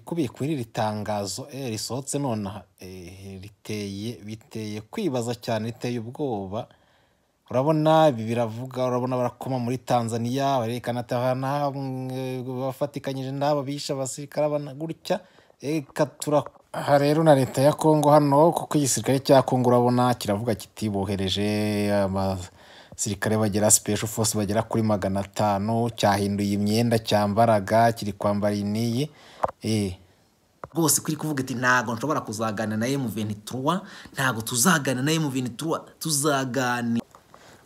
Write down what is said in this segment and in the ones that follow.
ibikubiye kuri iri tangazo eh, risohotse nonaha eh, riteye biteye kwibaza cyane riteye ubwoba urabona ibi biravuga urabona barakoma muri tanzania barerekana bafatikanyije n'aba bisha abasirikare gutya reka turakora aha rero na leta ya kongo hano kuko igisirikare cya kongo urabona kiravuga kitibohereje bohereje abasirikare bagera special force bagera kuri magana atanu cyahinduye imyenda cyambaraga kiri kwambara iniyi eh. rwose kuri kuvuga ati ntabwo nshobora kuzagana na M23 ntabwo tuzagana na M23 tuzagana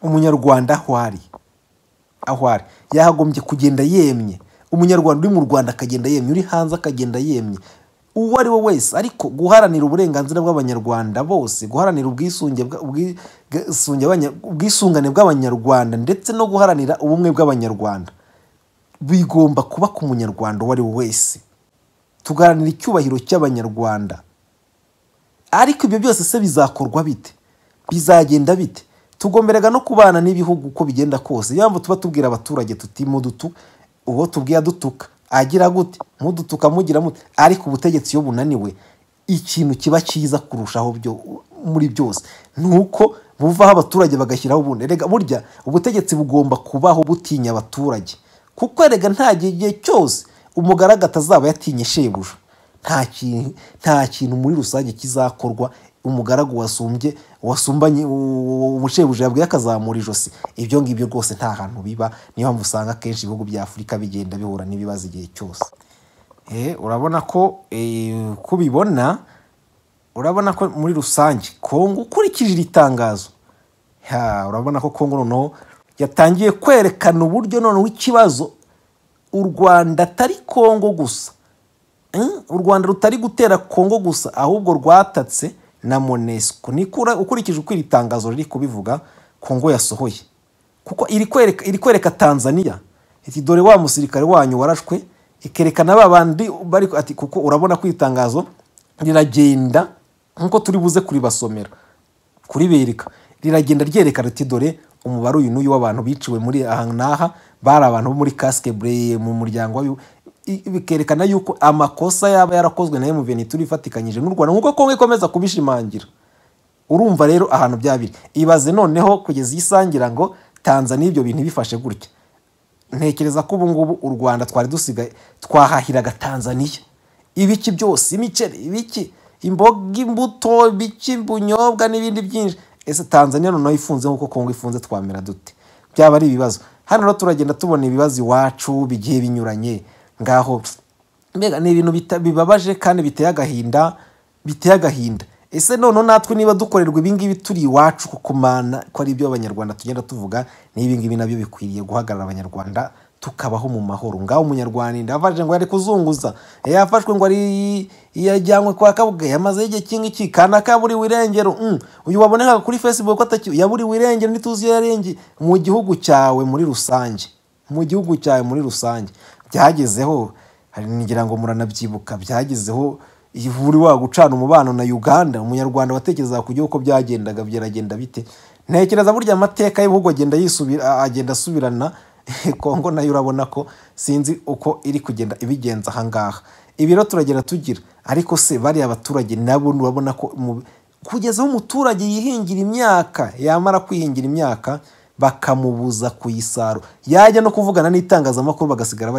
umunyarwanda aho ari aho ari yagombye kugenda yemye umunyarwanda uri mu rwanda akagenda yemye uri hanze akagenda yemye uwo ari we wese ariko guharanira uburenganzira bw'abanyarwanda bose guharanira ubwisungane bw'abanyarwanda ndetse no guharanira ubumwe bw'abanyarwanda bigomba kuba ku munyarwanda uwo ari we wese tugaharanira icyubahiro cy'abanyarwanda ariko ibyo byose se bizakorwa bite bizagenda bite tugomberega no kubana n'ibihugu uko bigenda kose niyo mpamvu tuba tubwira abaturage tuti dutu uwo tubwira dutuka agira gute mudutuka mugira mute ariko ubutegetsi iyo bunaniwe ikintu kiba cyiza kurushaho muri byose ni uko buvaho abaturage bagashyiraho ubundi rega burya ubutegetsi bugomba kubaho butinya abaturage kuko rega nta gihe cyose umugaragu atazaba yatinye shebuja nta kintu muri rusange kizakorwa umugaragu wasumbye wasumbanye umushebuja yabwiye akazamura ijosi ibyo ngibyo rwose nta hantu biba niyo mpamvu usanga akenshi ibihugu bya afurika bigenda bihura n'ibibazo igihe cyose eh, urabona ko eh, kubibona urabona ko muri rusange kongo ukurikije iri tangazo urabona ko kongo noneho yatangiye kwerekana uburyo noneho ikibazo u rwanda atari kongo gusa hmm? u rwanda rutari gutera kongo gusa ahubwo rwatatse na ni ukurikije uko iri tangazo riri kubivuga kongo yasohoye kuko iri kwereka tanzania iti dore wa musirikare wanyu warashwe ikerekana ba bandi bari ati kuko urabona ko itangazo riragenda nk'uko turi buze kuribasomera kuribereka riragenda ryerekana ati dore umubare uyu n'uyu w'abantu biciwe muri aha n'aha bari abantu bo muri kasike mu muryango bikerekana yuko amakosa yaba yarakozwe nayo mu venituri ifatikanyije n'u rwanda nk'uko kongo ikomeza kubishimangira urumva rero ahantu bya biri ibaze noneho kugeza iyi sangira ngo tanzania ibyo bintu bifashe gutya ntekereza ko ubu ubungubu u rwanda twari dusigaye twahahiraga tanzania ibiki byose imiceri ibiki imboga imbuto ibiki ubunyobwa n'ibindi byinshi ese tanzania noneho ifunze nk'uko kongo ifunze twamera dute byaba ari ibibazo hano rero turagenda tubona ibibazo iwacu bigiye binyuranye ngaho mbega ni ibintu bibabaje kandi biteye agahinda biteye agahinda ese none natwe niba dukorerwa ibingibi turi iwacu ku kumana ko ari ibyo abanyarwanda tugenda tuvuga n'ibingibi nabyo bikwiriye guhagarara abanyarwanda tukabaho mu mahoro ngaho umunyarwanda ndavaje ngo yari kuzunguza yafashwe ngo ari yajyanywe kwa kabuga yamaze igihe kingiki kana kaburiwe irengero mm, uyu waboneka kuri facebook yaburiwe irengero ntituzi yarenge mu gihugu cyawe muri rusange mu gihugu cyawe muri rusange byagezeho hari ngira ngo muranabyibuka byagezeho ivuri wa gucana umubano na uganda umunyarwanda watekerezaga ku gihugu uko byagendaga biragenda bite ntekereza burya amateka y'ibihugu agenda yisubira agenda asubirana kongo nayo urabona ko sinzi uko iri kugenda ibigenza ahangaha ibi rero turagenda tugira ariko se bariya abaturage nabo urabona ko kugeza aho umuturage yihingira imyaka yamara kwihingira imyaka bakamubuza kuyisarura yajya no kuvugana n'itangazamakuru bagasigara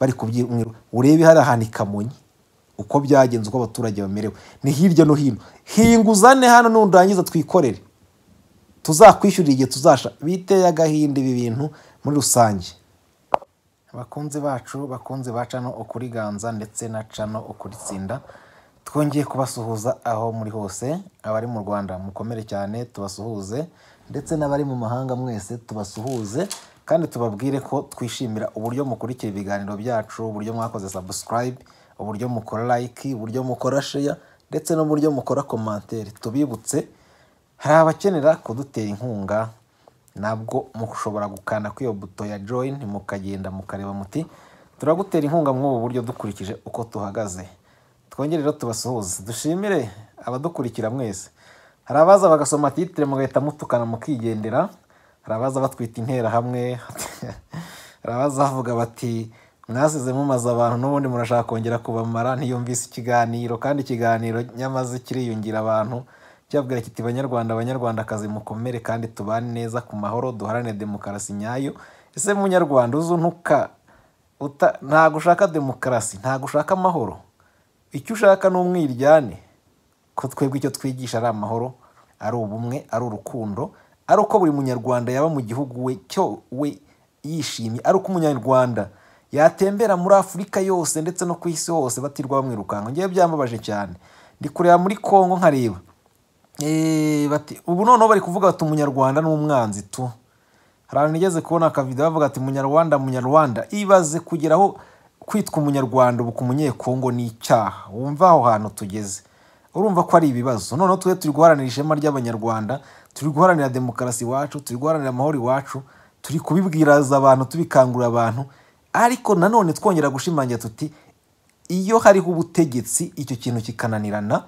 bari kubyimwira urebe hari ahantu ikamonye uko byagenze uko abaturage bamerewe ni hirya no hino hinguzane hano n’undangiza twikorere tuzakwishyurira igihe tuzasha biteye agahinda ibi bintu muri rusange abakunzi bacu bakunze ba cano ukuri ganza ndetse na cano ukuritsinda twongeye kubasuhuza aho muri hose abari mu rwanda mukomere cyane tubasuhuze ndetse n'abari mu mahanga mwese tubasuhuze kandi tubabwire ko twishimira uburyo mukurikira ibiganiro byacu uburyo mwakoze sabusikarayibe uburyo mukora layiki uburyo mukora sheya ndetse n'uburyo mukora komantere tubibutse hari abakenera kudutera inkunga nabwo mushobora gukanda kuri iyo buto ya joyini mukagenda mukareba muti turagutera inkunga muri ubu buryo dukurikije uko tuhagaze twongere rero tubasuhuze dushimire abadukurikira mwese hari abaza bagasoma titire mugahita mutukana mukigendera hari abaza batwita hamwe hari abaza bavuga bati mwasize mumaze abantu n'ubundi murashaka kongera kubamara ntiyumvise ikiganiro kandi ikiganiro nyamaze kiriyungira abantu cyabwira kiti banyarwanda akazi mukomere kandi tubane neza ku mahoro duharane demokarasi nyayo ese munyarwanda uzuntuka ntabwo ushaka demokarasi ntabwo ushaka amahoro icyo ushaka ni umwiryane ko twebwe icyo twigisha ari amahoro ari ubumwe ari urukundo ari uko buri munyarwanda yaba mu gihugu we cyo we yishimye ari uko umunyarwanda yatembera muri afurika yose ndetse no ku isi hose batirwa bamwirukanka ngewe byambabaje cyane ndi kureba muri congo nkareba eh, bati ubu noneho bari kuvuga bati umunyarwanda ni umwanzi tu hari ahantu nigeze kubona akavido bavuga ati munyarwanda munyarwanda ibaze kugeraho kwitwa umunyarwanda ubu ku munyekongo ni icyaha wumva aho hantu tugeze urumva ko ari ibibazo noneho twe turi guharanira ishema ry'abanyarwanda turi guharanira demokarasi iwacu turi guharanira amahoro iwacu turi kubibwiraza abantu tubikangurira abantu ariko nanone twongera gushimangira tuti iyo hariho ubutegetsi icyo kintu kikananirana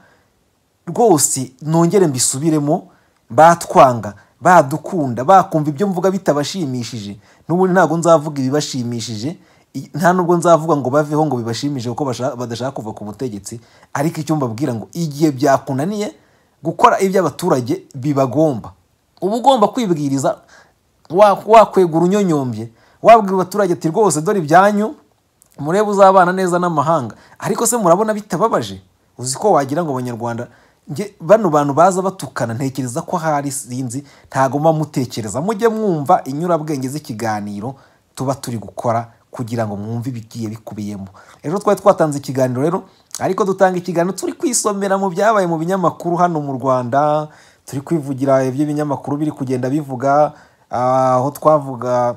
rwose nongere mbisubiremo batwanga badukunda bakumva ibyo mvuga bitabashimishije n'ubundi ntabwo nzavuga ibibashimishije nta nubwo nzavuga ngo baveho ngo bibashimije kuko badashaka kuva ku butegetsi ariko icyo mbabwira ngo igihe byakunaniye gukora iby'abaturage bibagomba uba ugomba kwibwiriza wakwegura unyonyombye wabwira abaturage ati rwose dore ibyanyu murebe uzabana neza n'amahanga ariko se murabona bitababaje uzi ko wagira ngo abanyarwanda bano bantu baza batukana ntekereza ko hari sinzi ntago muba mutekereza mujye mwumva inyurabwenge z'ikiganiro tuba turi gukora kugira ngo mwumve ibigiye bikubiyemo ejo twari twatanze ikiganiro rero ariko dutanga ikiganiro turi kwisomera mu byabaye mu binyamakuru hano mu rwanda turi kwivugira ibyo binyamakuru biri kugenda bivuga aho twavuga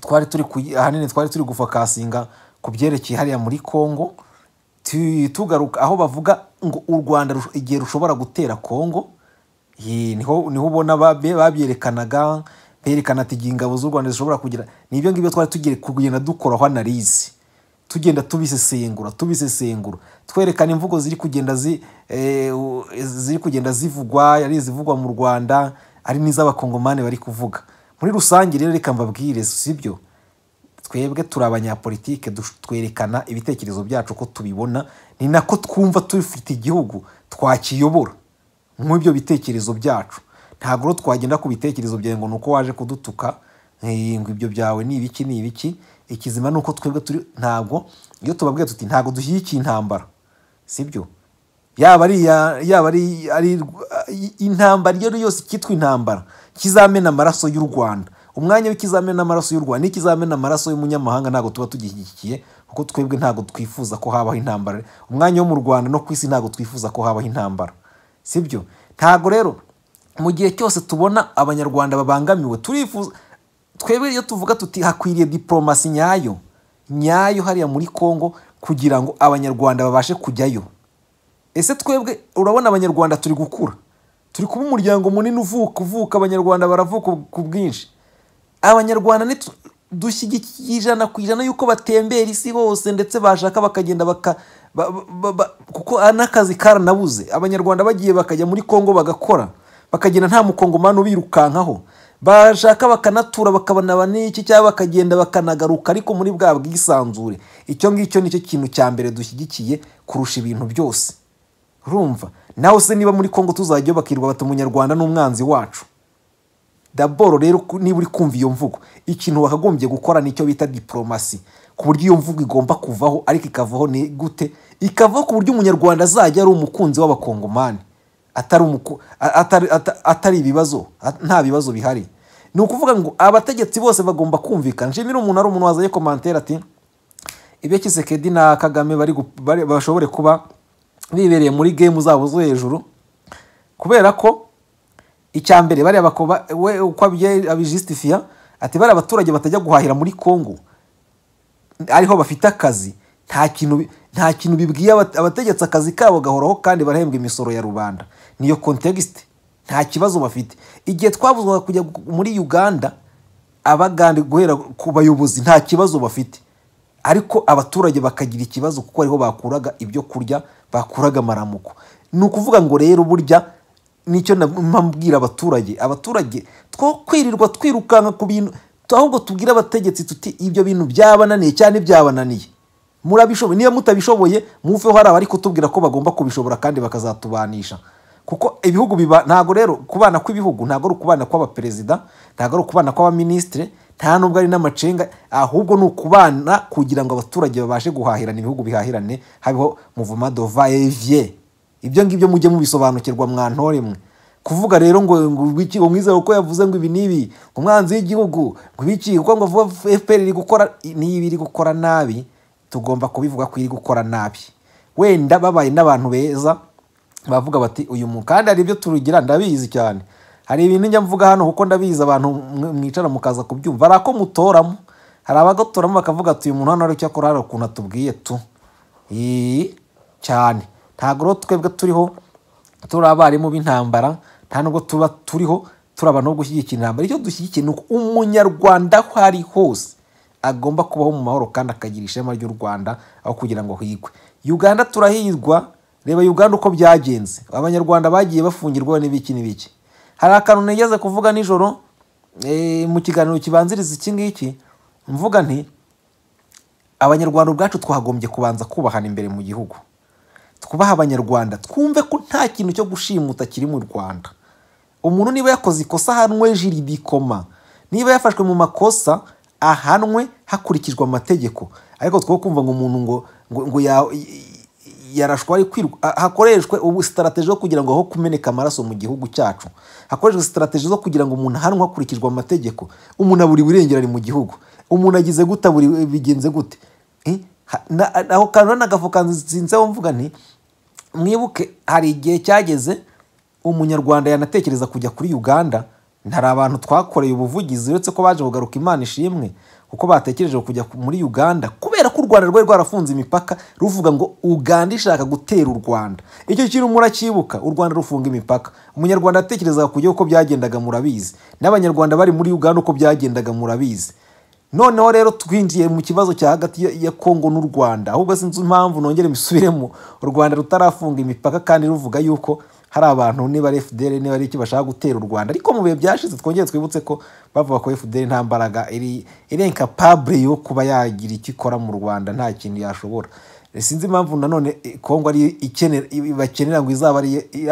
twari turi ahanini twari turi gufokasinga ku byerekeye hariya muri congo tugaruka aho bavuga ngo u rwanda igihe rushobora gutera congo niho ubona babyerekanaga berekana ati igihe ingabo z'u rwanda zishobora kugira ni ibyo ngibyo twari tugiye kugenda dukoraho analize tugenda tubisesengura tubisesengura twerekana imvugo ziri kugenda eh, ziri kugenda zivugwa ari izivugwa mu rwanda ari n'iz'abakongomani bari kuvuga muri rusange rero reka mbabwire si byo twebwe turi abanyapolitike twerekana ibitekerezo byacu ko tubibona ni nako twumva tubifite igihugu twakiyobora mu ibyo bitekerezo byacu ntabwo rero twagenda ku bitekerezo byawe ngo ni uko waje kudutuka ngo ibyo byawe ni ibiki ni ibiki ikizima ni uko twebwe turi ntabwo iyo tubabwiye tuti ntabwo dushyigikiye intambara si byo yaba ari intambara iyo ari yose cyitwa intambara kizamena amaraso y'u rwanda umwanya w'ikizamena amaraso y'u rwanda n'ikizamena amaraso y'umunyamahanga ntabwo tuba tugishyigikiye kuko twebwe ntabwo twifuza ko habaho intambara umwanya wo mu rwanda no ku isi ntabwo twifuza ko habaho intambara si byo ntabwo rero mu gihe cyose tubona abanyarwanda babangamiwe turifuza twebwe iyo tuvuga tuti hakwiriye diporomasi nyayo nyayo hariya muri congo kugira ngo abanyarwanda babashe kujyayo ese twebwe urabona abanyarwanda turi gukura turi kuba umuryango munini uvuka uvuka abanyarwanda baravuka ku bwinshi abanyarwanda dushyigikiye ijana ku ijana y'uko batembera isi hose ndetse bashaka bakagenda baka kuko n'akazi karanabuze abanyarwanda bagiye bakajya muri congo bagakora bakagenda nta mukongomani ubirukankaho bashaka bakanatura bakabona n'iki cyangwa bakagenda bakanagaruka ariko muri bwa bwisanzure icyo ngicyo nicyo kintu cya mbere dushyigikiye kurusha ibintu byose rumva nawe se niba muri congo tuzajya bakirwa bata umunyarwanda n'umwanzi wacu daboro rero niba uri kumva iyo mvugo ikintu wakagombye gukora nicyo bita diporomasi ku buryo iyo mvugo igomba kuvaho ariko ikavaho ni gute ikavaho ku buryo umunyarwanda azajya ari umukunzi w'abakongomani atari ibibazo nta bibazo bihari ni ukuvuga ngo abategetsi bose bagomba kumvikana nshimira umuntu ari umuntu wazaye komantere ati ibyo kisekedi na kagame bari bashobore kuba bibereye muri gemu zabo zo hejuru kubera ko icya mbere bareba uko abijisitifiya ati bariya abaturage batajya guhahira muri congo ariho bafite akazi nta kintu bibwiye abategetsi akazi kabo gahoraho kandi barahembwa imisoro ya rubanda niyo kontegisite nta kibazo bafite igihe twavuzwaga kujya muri uganda abagande guhera ku bayobozi nta kibazo bafite ariko abaturage bakagira ikibazo kuko ariho bakuraga ibyo kurya bakuraga amaramuko ni ukuvuga ngo rero burya nicyo nabwira abaturage abaturage two kwirirwa twirukanka ku bintu ahubwo tubwire abategetsi tuti ibyo bintu byabananiye cyane byabananiye murabishoboye niba mutabishoboye muveho hari abari kutubwira ko bagomba kubishobora kandi bakazatubanisha kuko ibihugu biba ntabwo rero kubana kw'ibihugu ntabwo ari ukubana kw'abaperezida ntabwo ari ukubana kw’abaminisitiri nta nubwo ari n'amacenga ahubwo ni ukubana kugira ngo abaturage babashe guhahirana ibihugu bihahirane hariho muvumado vayeviye ibyo ngibyo mujye mubisobanukirwa mwantore mwe kuvuga rero ngo ngo mwiza kuko yavuze ngo ibi n'ibi umwanzi w'igihugu ngo ibiki kuko ngo vuba fpr iri gukora niba iri gukora nabi tugomba kubivuga ko iri gukora nabi wenda babaye n'abantu beza bavuga bati uyu mu kandi hari ibyo turugira ndabizi cyane hari ibintu njya mvuga hano kuko ndabizi abantu mwicara mukaza kubyumva hari ako mutoramo hari abagatoramo bakavuga ati uyu muntu hano icyo akora hari ukuntu atubwiye tu cyane ntabwo rero twebwe turiho turi abarimu b'intambara nta nubwo tuba turiho turi abantu bo gushyigikira intambara icyo dushyigikiye ni uko umunyarwanda aho ari hose agomba kubaho mu mahoro kandi akagira ishema ry'u rwanda aho kugira ngo higwe uganda turahirwa reba uganda uko byagenze abanyarwanda bagiye bafungirwa n'ibiki n'ibiki hari akantu nigeze kuvuga nijoro eh, mu kiganiro kibanziriza iki ngiki mvuga nti abanyarwanda ubwacu twagombye kubanza kubahana imbere mu gihugu twubaha abanyarwanda twumve ko nta kintu cyo gushimuta kiri mu rwanda umuntu niba yakoze ikosa ahanwe jiri dikoma niba yafashwe mu makosa ahanwe hakurikijwe amategeko ariko two kumva ngo umuntu ngo ngo yarashwa ari kwirwa hakoreshwe ubu sitarategi zo kugira ngo aho kumeneka amaraso mu gihugu cyacu hakoreshwe sitarategi zo kugira ngo umuntu ahanwe hakurikijwe amategeko umuntu abura ibirengera mu gihugu umuntu agize guta buri bigenze gute eh? aho kantu n'agafu kanzinzeho mvuga nti mwibuke hari igihe cyageze umunyarwanda yanatekereza kujya kuri uganda hari abantu twakoreye ubuvugizi uretse ko baje kugaruka imana ishimwe kuko batekereje kujya muri uganda kubera ko u rwanda rwari rwarafunze imipaka ruvuga ngo uganda ishaka gutera u rwanda icyo kintu murakibuka u rwanda rufunga imipaka umunyarwanda atekerezaga kujya uko byagendaga murabizi n'abanyarwanda bari muri uganda uko byagendaga murabizi noneho rero twinjiye mu kibazo cya hagati ya kongo n'u rwanda ahubwo sinzi impamvu nongere misubiremo u rwanda rutarafunga imipaka kandi ruvuga yuko hari abantu niba ari efuderi niba ari icyo bashaka gutera u rwanda ariko mu bihe byashize twongere twibutse ko bavuga ko efuderi nta mbaraga irenka pabure yo kuba yagira icyo ikora mu rwanda nta kintu yashobora eh, sinzi impamvu nanone kongo eh, ari bakenera ngo izaba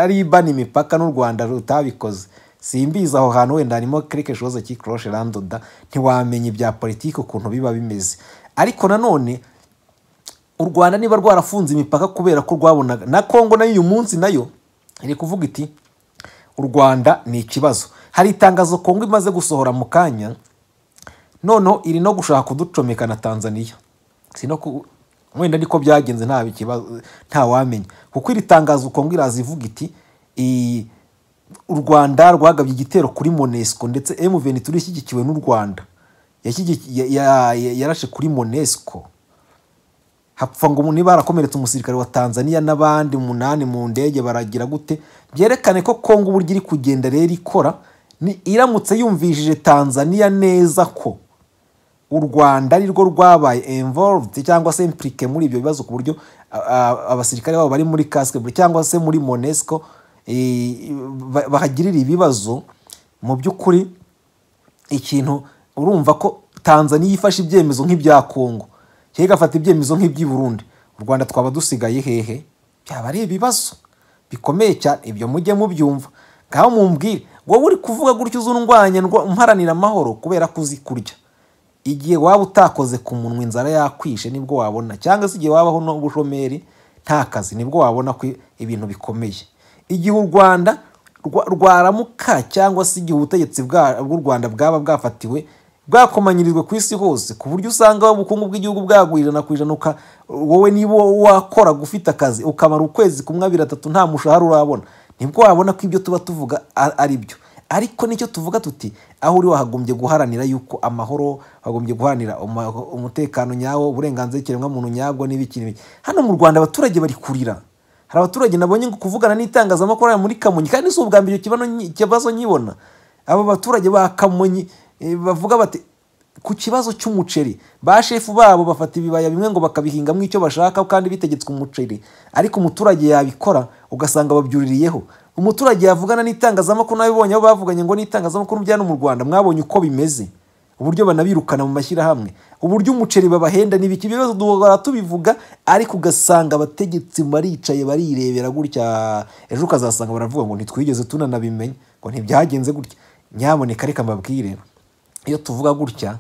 ari ibana imipaka n'u rwanda rutabikoze simbiza aho hantu wenda harimo kereke shoza kikoroshe randoda ntiwamenya ibya politiki ukuntu biba bimeze ariko nanone u rwanda niba rwarafunze imipaka kubera ko rwabonaga na kongo nayo uyu munsi nayo iri kuvuga iti u rwanda ni ikibazo hari itangazo kongo imaze gusohora mu kanya noneho iri no gushaka kuducomeka na tanzania wenda niko byagenze ntawamenya kuko iri tangazo kongo iraza ivuga iti u rwanda rwagabye igitero kuri monesco ndetse emuveni turishyigikiwe n'u rwanda yarashe kuri monesco hapfa ngo niba harakomeretse umusirikare wa tanzania n'abandi umunani mu ndege baragira gute byerekane ko kongo uburyo iri kugenda rero ikora ni iramutse yumvishije tanzania neza ko u rwanda ari rwo rwabaye involved cyangwa se implike muri ibyo bibazo ku buryo abasirikare babo bari muri kasike cyangwa se muri monesco bahagirira ibibazo mu by'ukuri ikintu urumva ko tanzania ifashe ibyemezo nk'ibya kongo igafata ibyemezo nk'iby'i Burundi u rwanda twaba dusigaye hehe byaba ari ibibazo bikomeye cyane ibyo mujye mubyumva ngaho mumbwire wowe uri kuvuga gutyo uzundwanya mparanira amahoro kubera ko uzi kurya igihe waba utakoze ku munwa inzara yakwishe nibwo wabona cyangwa se igihe wabaho n'ubushomeri nta kazi nibwo wabona ko ibintu bikomeye igihe u rwanda rwaramuka cyangwa se igihe ubutegetsi bw'u rwanda bwaba bwafatiwe bwakomanyirijwe ku isi hose ku buryo usanga ubukungu bw'igihugu bwagwirirana ku ijanuka wowe niba wakora gufite akazi ukamara ukwezi kumwe abiri atatu nta mushahara urabona nibwo wabona ko ibyo tuba tuvuga ari byo ariko nicyo tuvuga tuti aho uri wahagombye guharanira yuko amahoro wagombye guharanira umutekano nyawo uburenganzira ikiremwamuntu nyabwo n'ibiki n'ibiki hano mu rwanda abaturage bari kurira hari abaturage nabonye ngo kuvugana n'itangazamakuru muri kamonyi kandi si ubwa mbere ikibazo nyibona aba baturage ba kamonyi Eh, bavuga bati ku kibazo cy'umuceri ba shefu babo bafata ibibaya bimwe ngo bakabihingamo icyo bashaka kandi bitegetswe umuceri ariko umuturage yabikora ugasanga babyuririyeho umuturage yavugana n'itangazamakuru n'abibonye aho bavuganye ngo n'itangazamakuru byano mu rwanda mwabonye uko bimeze uburyo banabirukana mu mashyirahamwe uburyo umuceri babahenda ni ibiki ibibazo duhora tubivuga ariko ugasanga abategetsi baricaye barirebera gutya ejo ukazasanga baravuga ngo ntitwigeze tunanabimenya ngo ntibyagenze gutya nyamuneka reka mbabwire iyo tuvuga gutya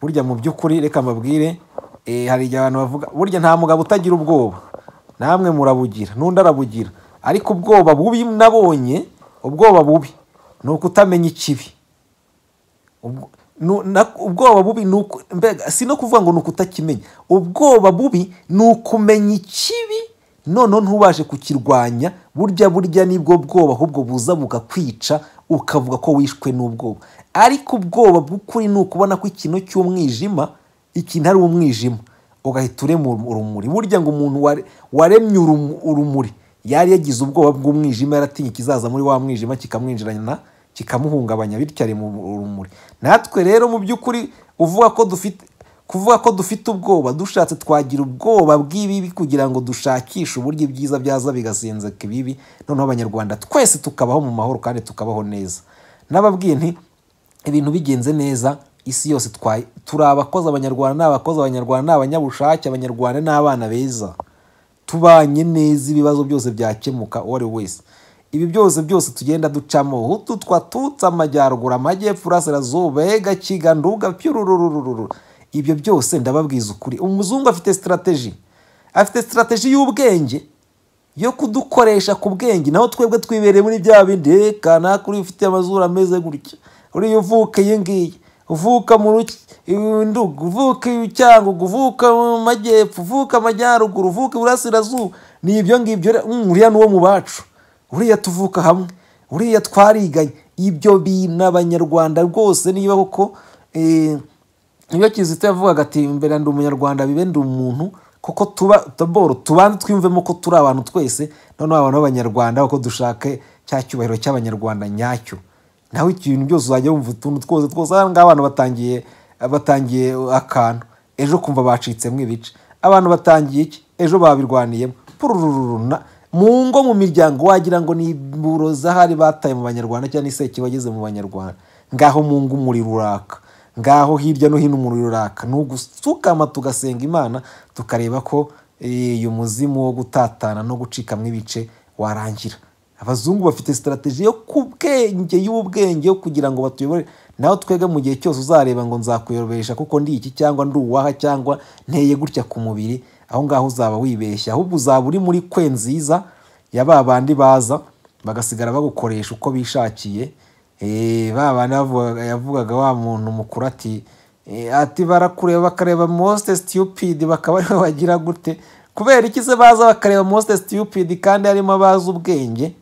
burya mu by'ukuri reka mbabwire eh, hari igihe abantu bavuga burya nta mugabo utagira ubwoba namwe murabugira n'undi arabugira ariko ubwoba bubi nabonye ubwoba bubi ni ukutamenya ikibi ubwoba bubi ni uku mbega si no kuvuga ngo ni ukutakimenya ubwoba bubi ni ukumenya ikibi noneho ntubashe kukirwanya burya burya nibwo bwoba ahubwo buza bukakwica ukavuga ko wishwe n'ubwoba ariko ubwoba bw'ukuri ni ukubona ko ikintu cy'umwijima ikintu ari umwijima ugahita urema urumuri burya ngo umuntu waremye urumuri yari yagize ubwoba bw'umwijima yaratinye ikizaza muri wa mwijima kikamwinjirana kikamuhungabanya bityo ari mu urumuri natwe rero mu by'ukuri uvuga ko dufite kuvuga ko dufite ubwoba dushatse twagira ubwoba bw'ibibi kugira ngo dushakishe uburyo ibyiza byaza bigasinzeka ibibi noneho abanyarwanda twese tukabaho mu mahoro kandi tukabaho neza n'ababwiye nti ibintu bigenze neza isi yose turi abakozi abanyarwanda ni abakozi abanyarwanda ni abanyabushake abanyarwanda ni abana beza tubanye neza ibibazo byose byakemuka uwo ari we wese ibi byose byose tugenda ducamo hutu twatutse amajyaruguru amajyepfo urasirazuba gakiga nduga pyurururururu ibyo byose ndababwiza ukuri umuzungu afite sitarategi afite sitarategi y'ubwenge yo kudukoresha ku bwenge naho twebwe twibereye muri bya bindi reka nta ufite amazuru ameze gutya uriya uvuka iyi ngiyi uvuka mu ndugu uvuka cyangugu uvuka mu majyepfo uvuka amajyaruguru uvuka iburasirazuba ni ibyo ngibyo mm, uriya ni uwo mu bacu uriya tuvuka hamwe uriya twariganye ibyo bintu abanyarwanda rwose niba koko eh, iyo kizito yavugaga ati mbere ndi umunyarwanda bibe ndi umuntu kuko tuba taboro tubanze twiyumvemo ko turi abantu twese noneho abantu b'abanyarwanda kuko dushake cya cyubahiro cy'abanyarwanda nyacyo nawe ikintu byose uzajya wumva utuntu twose twose aha ngaha abantu batangiye batangiye akantu ejo kumva bacitsemo ibice abantu batangiye iki ejo babirwaniyemo pururururuna mu ngo mu miryango wagira ngo ni zahari bataye mu banyarwanda cyangwa seki wageze mu banyarwanda ngaho mu ngo umuriro uraka ngaho hirya no hino umuriro uraka ni ugusukama tugasenga imana tukareba ko eh, uyu muzimu wo gutatana no gucikamo ibice warangira abazungu bafite sitarategi yo ku bwenge y'ubwenge kugira ngo batuyobore nawe twega mu gihe cyose uzareba ngo nzakuyoboresha kuko ndi iki cyangwa ndi uwaha cyangwa nteye gutya ku mubiri aho ngaho uzaba wibeshya ahubwo uzaba uri muri kwe nziza ya ba bandi baza bagasigara bagukoresha uko bishakiye eh, ba bandi yavugaga wa muntu mukuru ati eh, ati barakureba bakareba mosite sitiyupidi bakaba ariwe bagira gute kubera iki se baza bakareba mosite sitiyupidi kandi harimo abazi ubwenge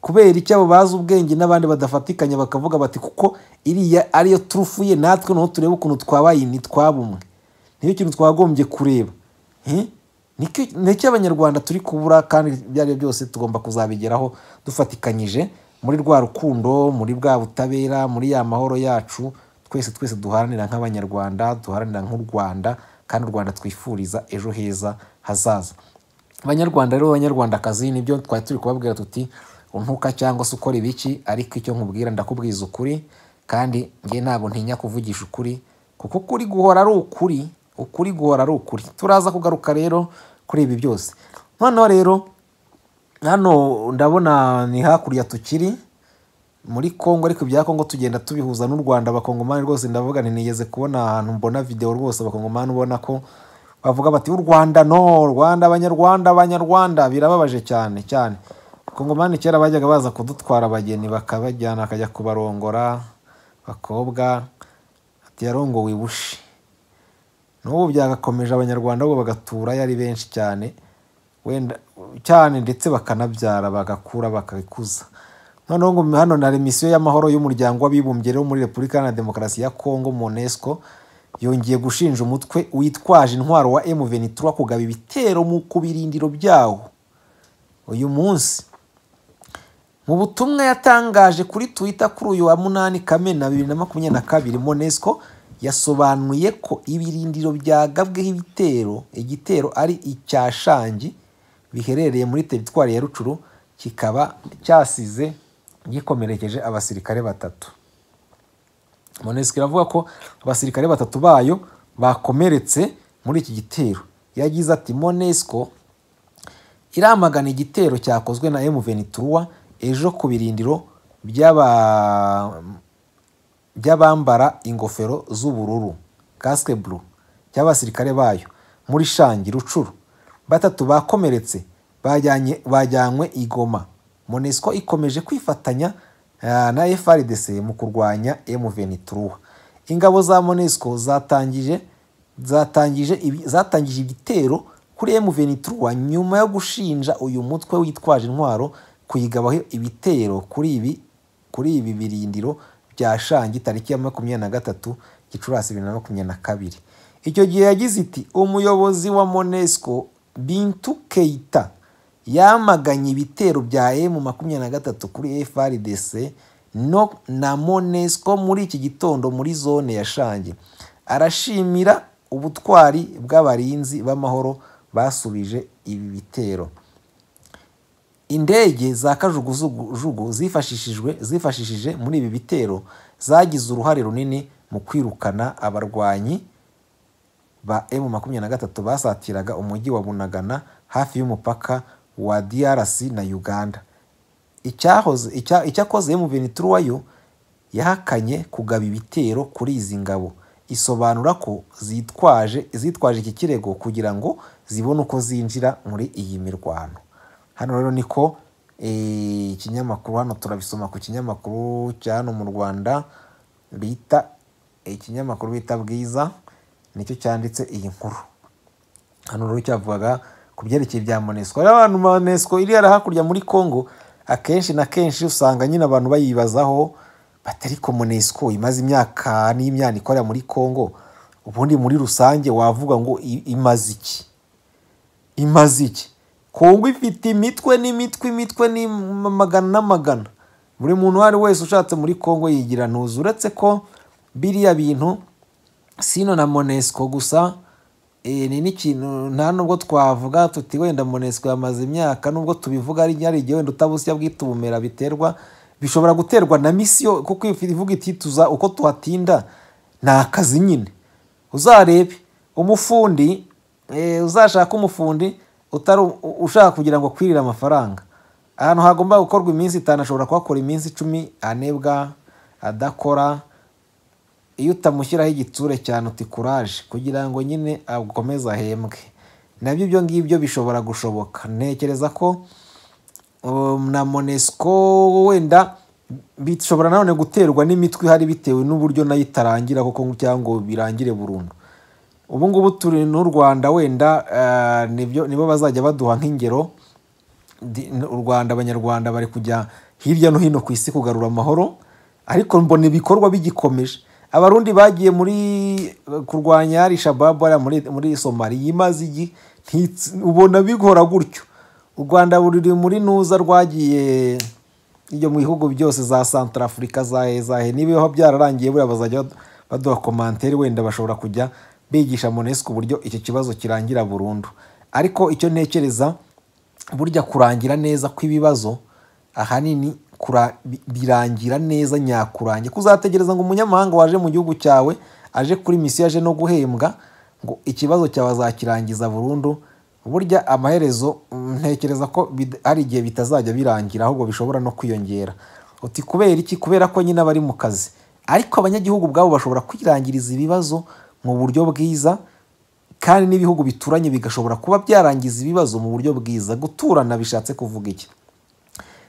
kubera icyo abo bazi ubwenge n'abandi badafatikanya bakavuga bati kuko iriya ariyo turufu ye natwe noneho turebe ukuntu twabaye twaba umwe niyo kintu twagombye kureba nicyo abanyarwanda turi kubura kandi ibyo ari byo byose tugomba kuzabigeraho dufatikanyije muri rwa rukundo muri bwa butabera muri ya mahoro yacu twese twese duharanira nk'abanyarwanda duharanira nk'u rwanda kandi u rwanda twifuriza ejo heza hazaza abanyarwanda rero b'abanyarwandakazi nibyo twari turi kubabwira tuti untuka cyangwa se ukora ibiki ariko icyo nkubwira ndakubwiza ukuri kandi nge ntabwo ntinya kuvugisha ukuri kuko ukuri guhora ari ukuri ukuri guhora ari ukuri turaza kugaruka rero kuri ibi byose noneho rero hano ndabona ni hakurya tukiri muri congo ariko ibya congo tugenda tubihuza n'u rwanda abakongomani rwose ndavuga ntigeze kubona ahantu mbona videwo rwose abakongomani ubona ko bavuga bati u rwanda no rwanda abanyarwanda abanyarwanda birababaje cyane cyane abakongomani kera bajyaga baza kudutwara abageni bakabajyana akajya kubarongora bakobwa ati yarongowe ibushi n'ubu byagakomeje abanyarwanda bo bagaturayo ari benshi cyane wenda cyane ndetse bakanabyara bagakura bakabikuza noneho ngo hano na remisiyo y'amahoro y'umuryango w'abibumbye rero muri repubulika iharanira demokarasi ya kongo monesco yongeye gushinja umutwe witwaje intwaro wa emuvenitura kugaba ibitero mu kubirindiro byawo uyu munsi mu butumwa yatangaje kuri twita kuri uyu wa munani kamena bibiri na makumyabiri na kabiri monesco yasobanuye ko ibirindiro byagabweho ibitero igitero ari icya biherereye muri teritwari ya rucuru kikaba cyasize gikomerekeje abasirikare batatu monesco iravuga ko abasirikare batatu bayo bakomeretse muri iki gitero yagize ati monesco iramagana igitero cyakozwe na emuvenituruwa ejo ku birindiro by'abambara ingofero z'ubururu casque blue by'abasirikare bayo muri shangi rucuru batatu bakomeretse bajyanywe i goma monesco ikomeje kwifatanya eh, na frdc mu kurwanya M23 ingabo za monesco zatangije zatangije zatangije ibitero kuri M23 nyuma yo gushinja uyu mutwe witwaje intwaro kuyigabaho ibitero kuri ibi kuri ibi birindiro bya shangi tariki ya makumyabiri na gatatu gicurasi bibiri na makumyabiri na kabiri icyo gihe yagize iti umuyobozi wa monesco bintu keita yamaganye ibitero bya emu makumyabiri na gatatu kuri frdc no na monesco muri iki gitondo muri zone ya shangi arashimira ubutwari bw'abarinzi b'amahoro basubije ibi bitero indege za kajugujugu zifashishijwe zifashishije muri ibi bitero zagize uruhare runini mu kwirukana abarwanyi ba emu makumyabiri na gatatu basatiraga umujyi wa bunagana hafi y'umupaka wa DRC na uganda icyakoze emu venituruwayo yahakanye kugaba ibitero kuri izi ngabo isobanura ko zitwaje iki kirego kugira ngo zibone uko zinjira muri iyi mirwano hano rero niko eh, ikinyamakuru hano turabisoma ku kinyamakuru cya hano mu rwanda bita eh, ikinyamakuru bita bwiza nicyo cyanditse iyi nkuru hano rero cyavugaga ku byerekeye bya monesiko rero abantu monesiko iriya hakurya muri congo akenshi na kenshi usanga nyine abantu bayibazaho batari ko monesiko imaze imyaka n'imyaka ikorera muri congo ubundi muri rusange wavuga ngo imaze iki imaze iki kongo ifite imitwe n'imitwe imitwe ni magana n'amagana buri muntu uwo ari wese ushatse muri kongo yigira ntuzi uretse ko biriya bintu sino na monesiko gusa eh, ni n'ikintu nta nubwo twavuga tuti wenda monesiko yamaze imyaka nubwo tubivuga ari igihe wenda utabusya bwita ubumera biterwa bishobora guterwa na misiyo kuko ivuga itituza uko tuhatinda ni akazi nyine uzarebe umufundi eh, uzashaka umufundi utari ushaka kugira ngo akwirire amafaranga ahantu hagomba gukorwa iminsi itanu ashobora kuhakora iminsi icumi anebwa adakora iyo utamushyiraho igitsure cyane uti kuraje kugira ngo nyine akomeze ahembwe nabyo ibyo ngibyo bishobora gushoboka ntekereza ko um, na monesiko wenda bishobora nanone guterwa n'imitwe ihari bitewe n'uburyo nayo itarangira koko cyangwa birangire burundu ubu ngubu turi n'u rwanda wenda eh, nibo bazajya baduha nk'ingero u rwanda abanyarwanda bari kujya hirya no hino ku isi kugarura amahoro ariko mbona ibikorwa bigikomeje abarundi bagiye muri kurwanya shababu muri somali yimaze igi ubona bigora gutyo u rwanda ruri muri nuza rwagiye iyo mu bihugu byose za santara afurika za hezahe niba byararangiye buriya bazajya baduha komantere wenda bashobora kujya bigisha monesike uburyo icyo kibazo kirangira burundu ariko icyo ntekereza burya kurangira neza kw'ibibazo ahanini birangira neza nyakurange kuzategereza ngo umunyamahanga waje mu gihugu cyawe aje kuri misiyo aje no guhembwa ngo ikibazo cyawe azakirangiza burundu burya amaherezo mm, ntekereza ko hari igihe bitazajya birangira ahubwo bishobora no kwiyongera uti kubera iki kubera ko nyine bari mu kazi ariko abanyagihugu ubwabo bashobora kwirangiriza ibibazo mu buryo bwiza kandi n'ibihugu bituranye bigashobora kuba byarangiza ibibazo mu buryo bwiza guturana bishatse kuvuga iki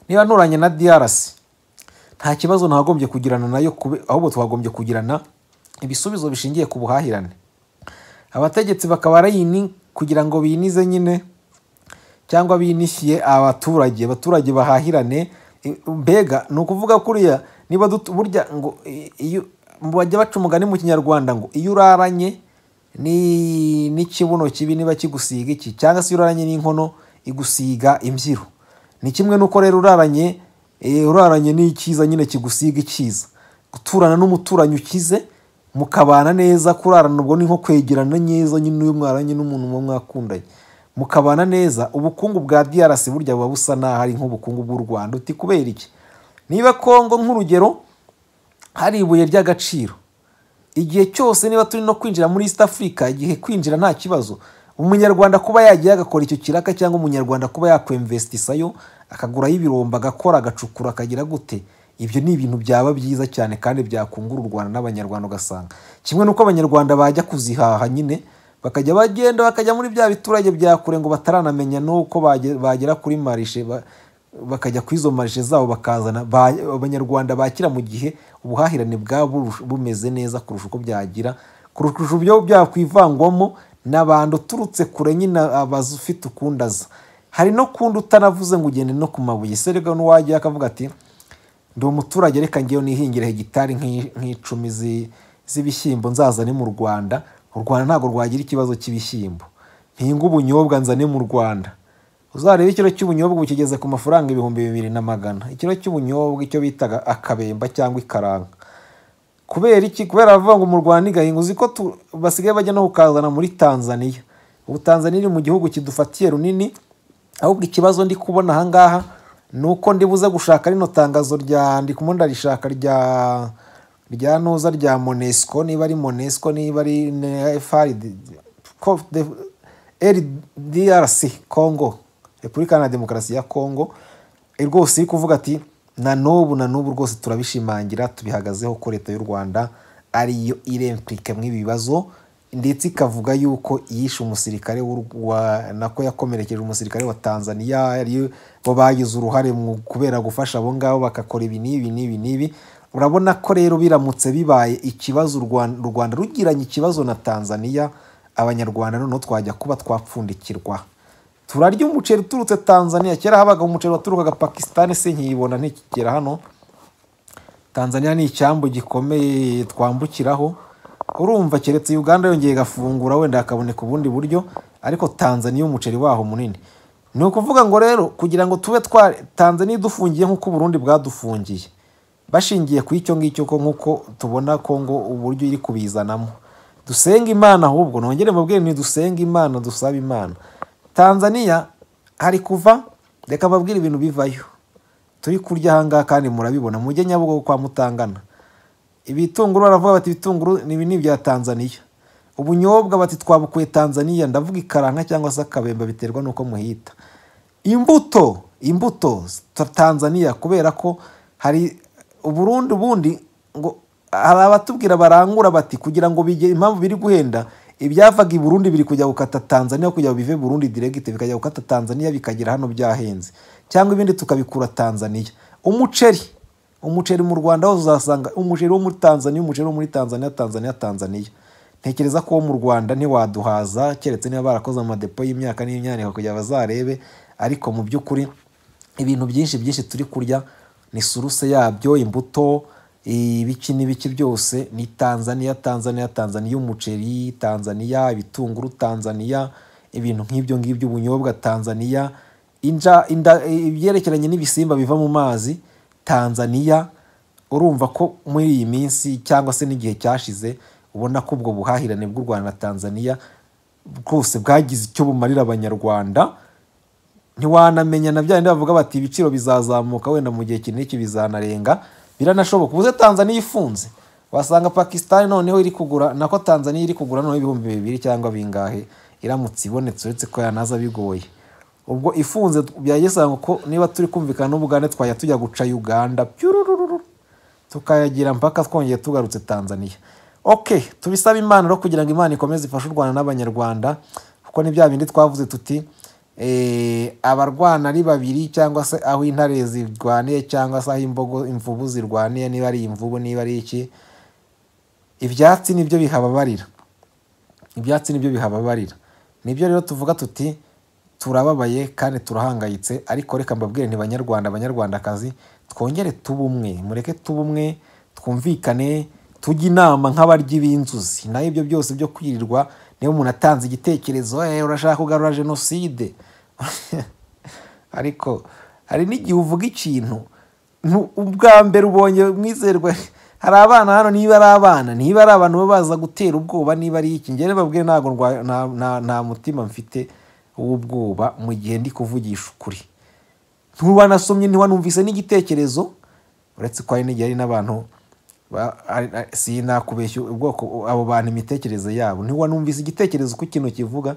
niba nturanye na DRC nta kibazo ntagombye kugirana nayo ahubwo twagombye kugirana ibisubizo bishingiye ku buhahirane abategetsi bakaba arayini kugira ngo binize nyine cyangwa binishyuye abaturage abaturage bahahirane mbega ni ukuvuga kuriya niba burya ngo bajya baca umugani mu kinyarwanda ngo iyo uraranye n'ikibuno kibi niba kigusiga iki cyangwa se iyo uraranye n'inkono igusiga imbyiro ni kimwe n'uko rero uraranye eh, uraranye n'icyiza nyine kigusiga icyiza guturana n'umuturanyi ukize mukabana neza kurarana ubwo ni nko kwegerana neza nyine uyu mwaranye n'umuntu muba mwakundanye mukabana neza ubukungu bwa DRC burya buba busa naho ari nk'ubukungu bw'u Rwanda uti kubera iki niba Kongo nk'urugero hari ibuye ry'agaciro igihe cyose niba turi no kwinjira muri east africa igihe kwinjira nta kibazo umunyarwanda kuba yagiye agakora icyo kiraka cyangwa umunyarwanda kuba yakwemvesitisayo akaguraho ibiromba agakora agacukura akagira gute ibyo ni ibintu byaba byiza cyane kandi byakungura u rwanda n'abanyarwanda ugasanga kimwe n'uko abanyarwanda bajya kuzihaha nyine bakajya bagenda bakajya muri bya biturage bya kure ngo bataranamenya n'uko bagera kuri marishe bakajya ku izo marije zabo bakazana abanyarwanda bakira mu gihe ubuhahirane bwabo bumeze neza kurusha uko byagira kurusha uburyo byakwivangwamo n'abantu uturutse kure nyine abazi ufite ukundaza hari no kundi utanavuze ngo ugende no ku mabuye serega n'uwajya akavuga ati ndi umuturage reka ngewe nihingire hegitari nk'icumi z'ibishyimbo nzazane mu rwanda u rwanda ntabwo rwagira ikibazo cy'ibishyimbo mpinga ubunyobwa nzane mu rwanda uzarebe ikiro cy'ubunyobwa ubu kigeze ku mafaranga ibihumbi bibiri na magana ikiro cy'ubunyobwa icyo bitaga akabemba cyangwa ikaranga kubera iki kubera bavuga ngo mu rwanda igahinga uzi ko basigaye bajya no gukazana muri Tanzania. ubu tanzaniya iri mu gihugu kidufatiye runini ahubwo ikibazo ndi kubona ahangaha ni uko ndibuze gushaka rino tangazo rya ndikumo ndarishaka rya rya noza rya monesco niba ari monesco niba ari frdrc congo Eh, repubulika iharanira demokarasi ya kongo eh, rwose iri kuvuga ati na n'ubu na n'ubu rwose turabishimangira tubihagazeho ko leta y'u rwanda ariyo irempurika ibi bibazo ndetse ikavuga yuko yishe umusirikare nako yakomerekeje umusirikare wa tanzania bo bagize uruhare mu kubera gufasha abo ngabo bagakora ibi n'ibi n'ibi n'ibi urabona ko rero biramutse bibaye ikibazo u rwanda rugiranye ikibazo na tanzania abanyarwanda noneho twajya kuba twapfundikirwa turarya umuceri uturutse tanzania kera habaga umuceri waturukaga pakisitani se nkiyibona ntikigera hano tanzania ni icyambu gikomeye twambukiraho urumva keretse uganda yongeye gafungura wenda hakaboneka ubundi buryo ariko tanzania umuceri waho munini ni ukuvuga ngo rero kugira ngo tube twa tanzania idufungiye nk'uko uburundi bwadufungiye bashingiye ku icyo ngicyo ko nk'uko tubona ko ngo uburyo iri kubizanamo dusenga imana ahubwo nongere mubwire ni dusenga imana dusaba imana Tanzania hari kuva reka babwire ibintu bivayo turi kurya ahangaha kandi murabibona mujye nyabugogo kwa mutangana ibitunguru baravuga bati ibitunguru ni bya Tanzania. ubunyobwa bati twabukuye Tanzania ndavuga ikaranka cyangwa se akabemba biterwa n'uko muhita imbuto imbuto Tanzania kubera ko hari uburundi ubundi ngo hari abatubwira barangura bati kugira ngo bige impamvu biri guhenda ibyavaga i burundi biri kujya gukata tanzania kujya ngo bive burundi diregite bikajya gukata tanzania bikagera hano byahenze cyangwa ibindi tukabikura tanzania umuceri umuceri mu rwanda hose uzasanga umuceri wo muri tanzania umuceri wo muri tanzania tanzania tanzania ntekereza ko wo mu rwanda ntiwaduhaza keretse niba barakoze amadepo y'imyaka n'imyaniko kugira bazarebe ariko mu by'ukuri ibintu byinshi byinshi turi kurya ni suruse yabyo imbuto ibiki n'ibiki byose ni tanzania tanzania tanzania umuceri tanzania ibitunguru tanzania ibintu nk'ibyo ngibyo ubunyobwa tanzania ibyerekeranye n'ibisimba biva mu mazi tanzania urumva ko muri iyi minsi cyangwa se n'igihe cyashize ubona ko ubwo buhahirane bw'u rwanda na tanzania bwose bwagize icyo bumarira abanyarwanda ntiwanamenya na bya bindi bavuga bati ibiciro bizazamuka wenda mu gihe kinini bizanarenga biranashoboka ubuze tanzaniya ifunze wasanga pakisitani noneho iri kugura nako Tanzania iri kugura noneho ibihumbi bibiri cyangwa bingahe iramutse ibonetse uretse ko yanaza bigoye ubwo ifunze byagesanga ko niba turi kumvikana n'ubugande twajya tujya guca uganda tukayagira mpaka twongeye tugarutse tanzaniya oke tubisaba imana rero kugira ngo imana ikomeze ifashe u rwanda n'abanyarwanda kuko ni bya bindi twavuze tuti Eh, abarwana ari babiri cyangwa se aho intare zirwaniye cyangwa se aho imbogo imvubu zirwaniye niba ari imvubu niba ari iki ibyatsi nibyo bihababarira ibyatsi nibyo bihababarira nibyo rero tuvuga tuti turababaye kandi turahangayitse ariko reka mbabwire ntibanyarwanda abanyarwandakazi twongere tube umwe mureke tube umwe twumvikane tujye inama nk'abaryi b'inzuzi naho ibyo byose byo kwirirwa niba umuntu atanze igitekerezo eh, urashaka kugarura jenoside ariko hari n'igihe uvuga ikintu ubwa mbere ubonye mwizerwe hari abana hano niba ari abana niba ari abantu baba baza gutera ubwoba niba ari iki ngere babwiye ntabwo nta mutima mfite w'ubwoba mu gihe ndi kuvugisha ukuri ntiwanasomye ntiwanumvise n'igitekerezo uretse ko hari n'igihe hari n'abantu sinakubeshya ubwoko abo bantu imitekerereze yabo ntiwanumvise igitekerezo uko ikintu kivuga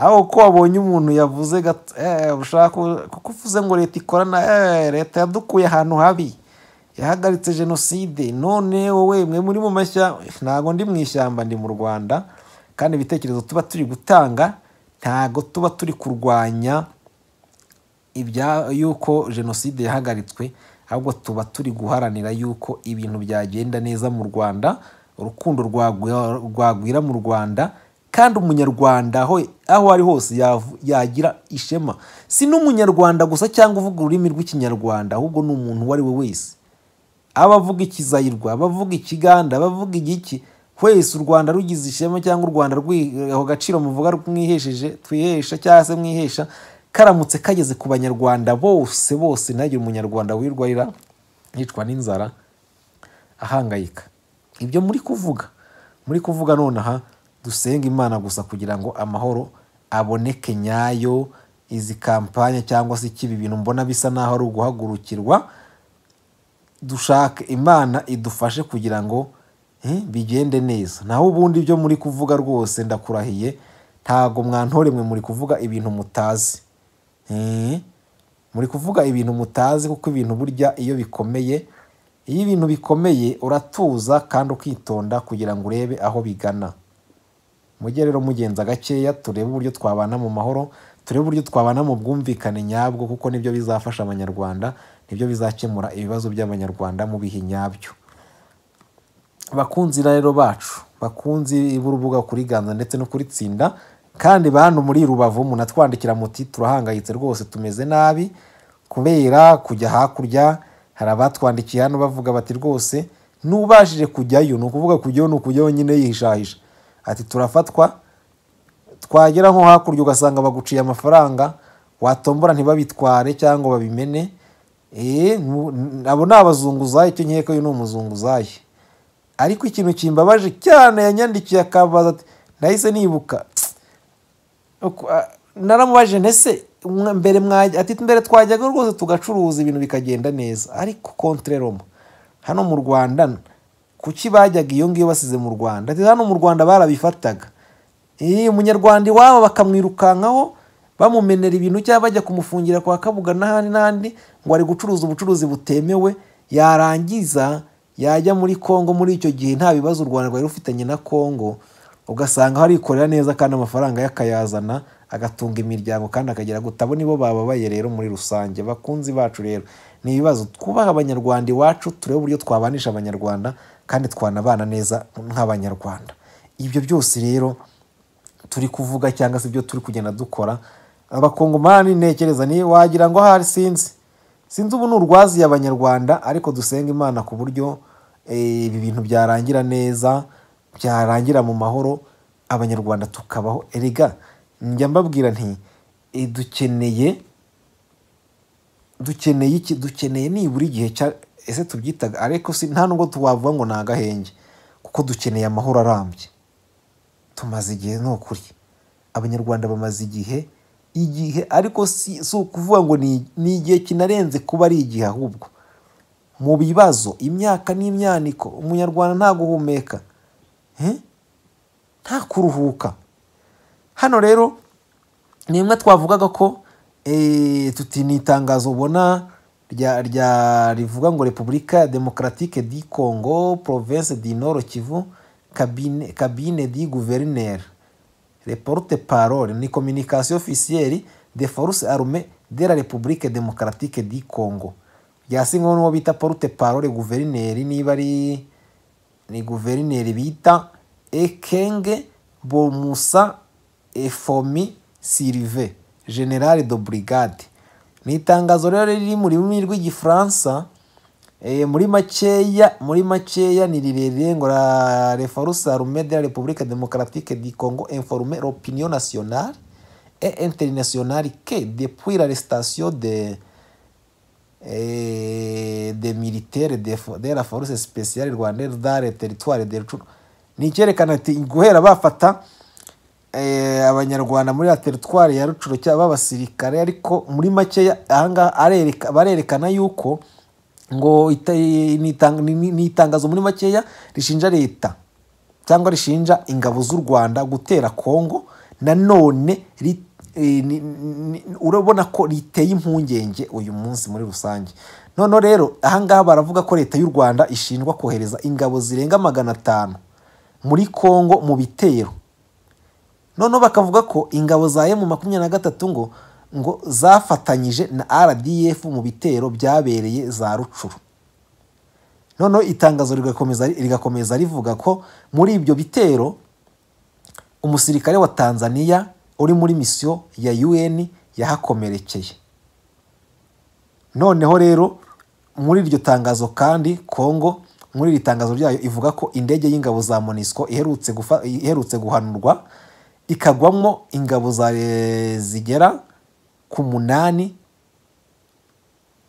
aho uko wabonye umuntu yavuze eh, ushaka kuko uvuze ngo leta ikorana eh, leta yadukuye ahantu habi yahagaritse jenoside none wowe mwe muri mu mashya ntago ndi mu ishyamba ndi mu rwanda kandi ibitekerezo tuba turi gutanga ntago tuba turi kurwanya yuko jenoside yahagaritswe ahubwo tuba turi guharanira yuko ibintu byagenda neza mu rwanda urukundo rwagwira mu rwanda kandi umunyarwanda aho ari hose yagira ishema si n'umunyarwanda gusa cyangwa uvuga ururimi rw'ikinyarwanda ahubwo ni umuntu uwo ari we wese abavuga ikizayirwa abavuga ikiganda abavuga igiki wese u rwanda rugize ishema cyangwa u rwanda aho gaciro muvuga mwihesheje twihesha cyangwa se mwihesha karamutse kageze ku banyarwanda bose bose ntagire umunyarwanda wirwarira yicwa n'inzara ahangayika ibyo muri kuvuga muri kuvuga nonaha dusenga imana gusa kugira ngo amahoro aboneke nyayo izi kampanye cyangwa se ikibi ibintu mbona bisa n'aho ari uguhagurukirwa dushake imana idufashe kugira ngo eh, bigende neza naho ubundi ibyo muri kuvuga rwose ndakurahiye ntabwo mwantore mwe muri kuvuga ibintu mutazi eh, muri kuvuga ibintu mutazi kuko ibintu burya iyo bikomeye iyo ibintu bikomeye uratuza kandi ukitonda kugira ngo urebe aho bigana mujye rero mugenza gakeya turebe uburyo twabana mu mahoro turebe uburyo twabana mu bwumvikane nyabwo kuko nibyo bizafasha abanyarwanda nibyo bizakemura ibibazo by'abanyarwanda mu bihe nyabyo bakunzi rero bacu bakunzi b'urubuga kuri ganza ndetse no kuri tsinda kandi bantu muri rubavu munatwandikira muti turahangayitse rwose tumeze nabi kubera kujya hakurya hari abatwandikiye hano bavuga bati rwose n'ubashije kujyayo ni ukuvuga kujyayo ni ukujyayo nyine yihishahisha ati turafatwa twagera nko hakurya ugasanga baguciye amafaranga watombora ntibabitware cyangwa babimene eh, abo ni abazunguzayi icyo nkeka uyu ni umuzunguzayi ariko ikintu kimbabaje cyane yanyandikiye akabaza ati nahise nibuka naramubajije ndetse mbere ati mbere twajyaga rwose tugacuruza ibintu bikagenda neza ariko kontreroma hano mu rwanda kuki bajyaga iyo ngiyo basize mu rwanda hano mu rwanda barabifataga umunyarwanda iwabo bakamwirukankaho bamumenera ibintu cyangwa bajya kumufungira kwa kabuga n'ahandi n'ahandi ngo ari gucuruza ubucuruzi butemewe yarangiza yajya muri congo muri icyo gihe nta bibazo u rwanda rwari rufitanye na congo ugasanga harikorera neza kandi amafaranga yakayazana agatunga imiryango kandi akagera gutabo nibo bababaye rero muri rusange bakunzi bacu rero ni ibibazo twubaha abanyarwanda iwacu turebe uburyo twabanisha abanyarwanda kandi twanabana neza nk'abanyarwanda ibyo byose rero turi kuvuga cyangwa se ibyo turi kugenda dukora abakongomani ntekereza ni wagira ngo hari sinzi sinzi ubu ni urwaziye abanyarwanda ariko dusenga imana ku buryo eh, ibi bintu byarangira neza byarangira mu mahoro abanyarwanda tukabaho erega njya mbabwira nti eh, dukeneye dukeneye iki dukeneye nibura igihe ese tubyitaga ariko si nta nubwo tuwavuga ngo ni agahenge kuko dukeneye amahoro arambye tumaze igihe ni ukuri abanyarwanda bamaze igihe igihe ariko si si ukuvuga ngo ni igihe kinarenze kuba ari igihe ahubwo mu bibazo imyaka n'imyaniko umunyarwanda nta guhumeka eh? nta kuruhuka hano rero ni imwe twavugaga ko eh, tuti ni itangazo ubona rivuga ngo repubulika demokaratike di congo province di nord kivu kabine, kabine di guverineri reporte parole ni communication officielle de force armée della repubulika demokaratike di congo byasi nk'uwo bita porute parole guverineri niba ari ni guverineri bita ekenge bomusa efomi sirive generale de brigade ni itangazo rero riri mu rurimi rw'igifaransa eh, muri makeya muri makeya ni rirerire ngo la refarusa rume de la repubulika demokaratike di congo informe l'opinion nationale et internationale que depuis l'arrestation de eh, de militaire de, la force spéciale rwandaise dans le territoire de ni icyerekana guhera bafata Eh, abanyarwanda muri ya ya Rucuro cyangwa abasirikare ariko muri make ahangaha barerekana yuko ngo ni itangazo muri makeya rishinja leta cyangwa rishinja ingabo z'u rwanda gutera kongo nanone eh, urabona ko riteye impungenge uyu munsi muri rusange noneho rero ahangaha baravuga ko leta y'u rwanda ishinjwa kohereza ingabo zirenga magana atanu muri kongo mu bitero noneho bakavuga ko ingabo za emu makumyabiri na gatatu ngo ngo zafatanyije na rdf mu bitero byabereye za rucuru noneho itangazo rigakomeza rivuga ko muri ibyo bitero umusirikare wa tanzania uri muri misiyo ya un yahakomerekeye noneho rero muri iryo tangazo kandi congo muri iri tangazo ryayo ivuga ko indege y'ingabo za monisco iherutse guhanurwa ikagwamo ingabo eh, zigera ku munani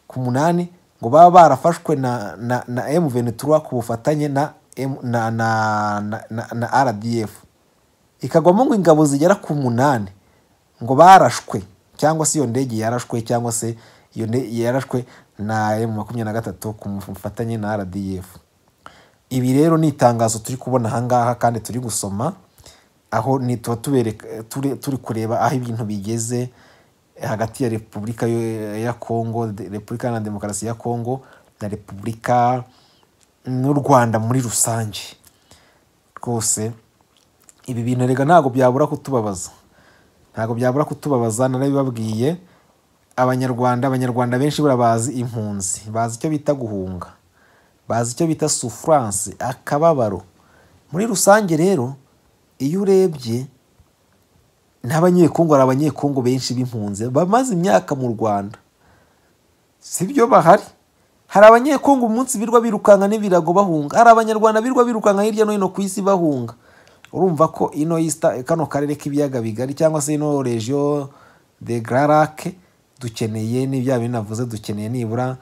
ku munani ngo baba barafashwe na na na emu venetura ku bufatanye na na na na rdf ikagwamo ngo ingabo zigera ku munani ngo barashwe cyangwa se iyo ndege yarashwe cyangwa se iyo ndege yarashwe na emu makumyabiri na gatatu ku bufatanye na rdf ibi rero ni itangazo turi kubona ahangaha kandi turi gusoma aho tuba turi kureba aho ibintu bigeze hagati ya repubulika ya kongo repubulika na demokarasi ya kongo na repubulika n'u rwanda muri rusange rwose ibi bintu rega ntabwo byabura kutubabaza ntabwo byabura kutubabaza narabibabwiye abanyarwanda abanyarwanda benshi buriya bazi impunzi bazi icyo bita guhunga bazi icyo bita sufurance akababaro muri rusange rero iyo urebye n'abanyekongo hari abanyekongo benshi b'impunzi bamaze imyaka mu rwanda si byo bahari hari abanyekongo umunsi birwa birukanka n'ibirago bahunga hari abanyarwanda birwa birukanka hirya no hino ku isi bahunga urumva ko ino kano karere k'ibiyaga bigari cyangwa se ino regiyo de gararake dukeneye n'ibya binavuze dukeneye nibura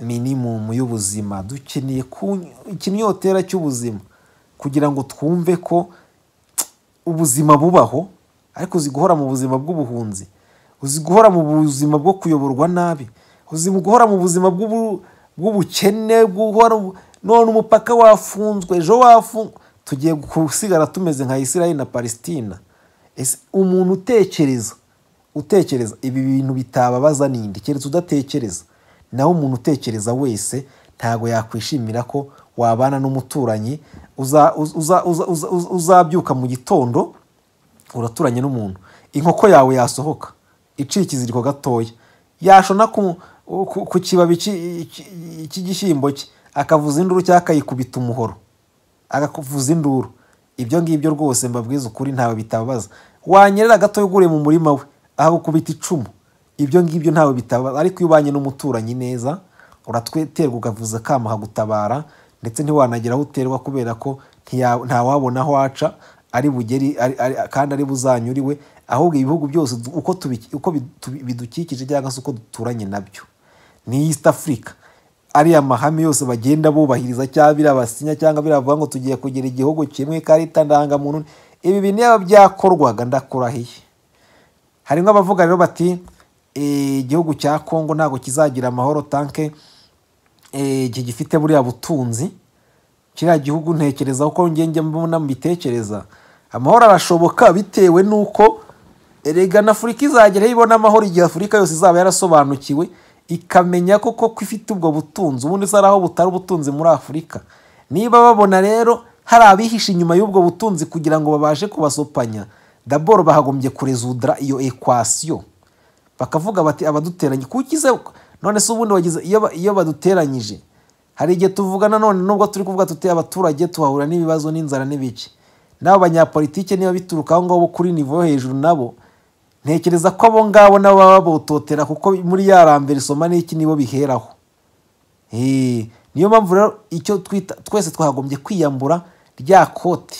minimumu y'ubuzima dukeneye ku kinyotera cy'ubuzima kugira ngo twumve ko ubuzima bubaho ariko uzi guhora mu buzima bw'ubuhunzi uzi guhora mu buzima bwo kuyoborwa nabi uzi guhora mu buzima bw'ubukene guhora none umupaka wafunzwe ejo wafunzwe tugiye gusigara tumeze nka Israel na Palestina ese umuntu utekereza utekereza ibi bintu bitababaza nindi keretse udatekereza nawe umuntu utekereza wese ntago yakwishimira ko wabana n'umuturanyi uzabyuka mu gitondo uraturanye n'umuntu inkoko yawe yasohoka iciye ikiziriko gatoya yashona ku kibabi cy'igishyimbo cye akavuza induru cyangwa akayikubita umuhoro agavuza induru ibyo ngibyo rwose mbabwiza ukuri ntawe bitababaza. wanyerera gato ugure mu murima we aho ukubita icumu ibyo ngibyo ntawe bitabaza ariko iyo ubanye n'umuturanyi neza uratweterwa ugavuza akamuha gutabara ndetse ntiwanagira aho uterwa kubera ko ntawabona aho aca ari bugeri kandi ari buzanyuriwe ahubwo ibihugu byose uko uko bidukikije cyangwa se uko duturanye nabyo ni East Africa ariya mahame yose bagenda bubahiriza cyangwa birabasinya cyangwa biravuga ngo tugiye kugira igihugu kimwe karita ndangamuntu ibi bintu yaba byakorwaga ndakurahiye harimo abavuga rero bati eh, igihugu cya Congo ntabwo kizagira amahoro tanke Eh, gifite buriya butunzi kiriya gihugu ntekereza uko ngenge mbona mbitekereza amahoro arashoboka bitewe n'uko erega eh, na afurika izagera ibona amahoro igihe afurika yose izaba yarasobanukiwe ikamenya ko koko ifite ubwo butunzi ubundi ari aho butari ubutunzi muri afurika niba babona rero hari abihishe inyuma y'ubwo butunzi kugira ngo babashe kubasopanya daboro bahagombye kurezudara iyo ekwasiyo bakavuga bati abaduteranye kuko none se ubundi wagize iyo baduteranyije hari igihe tuvuga none nubwo turi kuvuga tuti abaturage tuhahura n'ibibazo n'inzara n'ibice n'abo banyapolitike niba bituruka aho ngaho kuri nivo yo hejuru nabo ntekereza ko abo ngabo nabo baba babototera kuko muri yarambere isoma n'iki nibo biheraho niyo mpamvu rero icyo twita twese twagombye kwiyambura rya kote